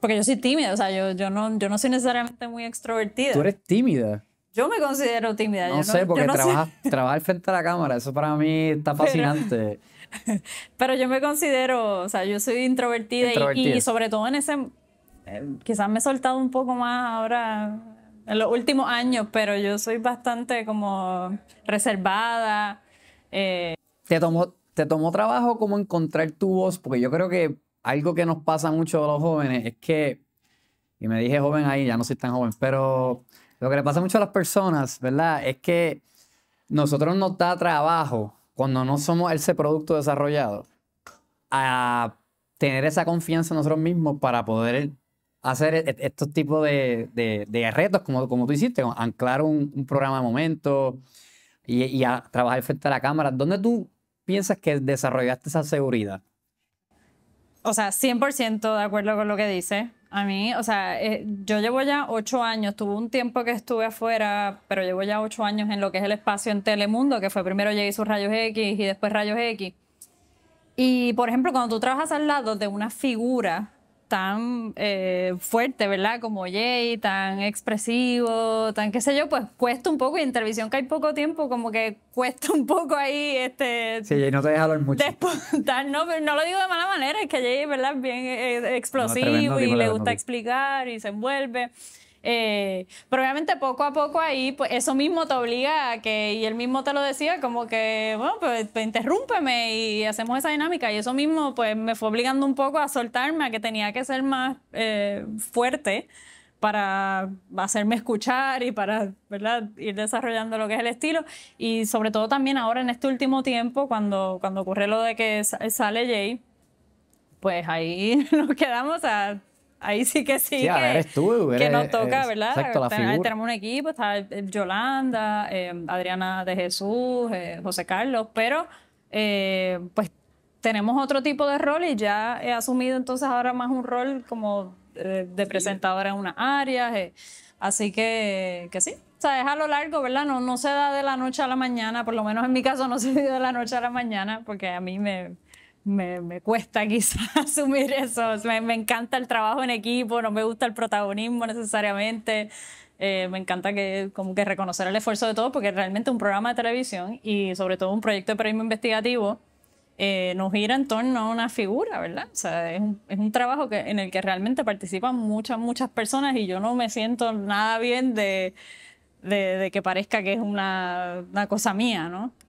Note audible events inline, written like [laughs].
Porque yo soy tímida, o sea, yo, yo, no, yo no soy necesariamente muy extrovertida. Tú eres tímida. Yo me considero tímida. No sé, porque trabajar frente a la cámara, eso para mí está fascinante. [laughs] Pero, yo me considero, o sea, yo soy introvertida, Y, sobre todo en ese, eh, quizás me he soltado un poco más ahora en los últimos años, pero yo soy bastante como reservada. Eh. Te, tomó, te tomó trabajo como encontrar tu voz, porque yo creo que algo que nos pasa mucho a los jóvenes es que, y me dije joven ahí, ya no soy tan joven, pero lo que le pasa mucho a las personas, ¿verdad? Es que nosotros nos da trabajo cuando no somos ese producto desarrollado a tener esa confianza en nosotros mismos para poder hacer e-, estos tipos de, retos como, como tú hiciste, anclar un, programa de momento y, trabajar frente a la cámara. ¿Dónde tú piensas que desarrollaste esa seguridad? o sea, 100% de acuerdo con lo que dice. A mí, o sea, eh, yo llevo ya ocho años, tuve un tiempo que estuve afuera, pero llevo ya ocho años en lo que es el espacio en Telemundo, que fue primero llegué sus rayos X y después rayos X. Y, por ejemplo, cuando tú trabajas al lado de una figura tan eh, fuerte, ¿verdad? Como Jay, tan expresivo, tan qué sé yo, pues cuesta un poco y en televisión que hay poco tiempo, como que cuesta un poco ahí este... Sí, Jay no te deja hablar mucho. [laughs] no, lo digo de mala manera, es que Jay, ¿verdad? Bien eh, eh, explosivo y le gusta explicar y se envuelve. Eh, pero obviamente poco a poco ahí, pues eso mismo te obliga a que, y él mismo te lo decía, como que, bueno, pues, pues interrúmpeme y hacemos esa dinámica. Y eso mismo, pues me fue obligando un poco a soltarme, a que tenía que ser más eh, fuerte para hacerme escuchar y para ¿verdad? ir desarrollando lo que es el estilo. Y sobre todo también ahora en este último tiempo, cuando, cuando ocurre lo de que sale Jay, pues ahí [laughs] nos quedamos a ahí sí que sí. que nos toca, ¿verdad? Tenemos un equipo, está eh, Yolanda, eh, Adriana de Jesús, eh, José Carlos, pero pues tenemos otro tipo de rol y ya he asumido entonces ahora más un rol como de presentadora en unas área, así que, que sí. O sea, es a lo largo, ¿verdad? No, no se da de la noche a la mañana, por lo menos en mi caso no se [laughs] dio de la noche a la mañana, porque a mí me, me, cuesta [laughs] quizás asumir eso. Me, encanta el trabajo en equipo, no me gusta el protagonismo necesariamente. Eh, me encanta que, como que reconocer el esfuerzo de todos, porque realmente un programa de televisión y sobre todo un proyecto de periodismo investigativo eh, nos gira en torno a una figura, ¿verdad? O sea, es un, trabajo que, en el que realmente participan muchas, muchas personas y yo no me siento nada bien de, que parezca que es una, una cosa mía, ¿no?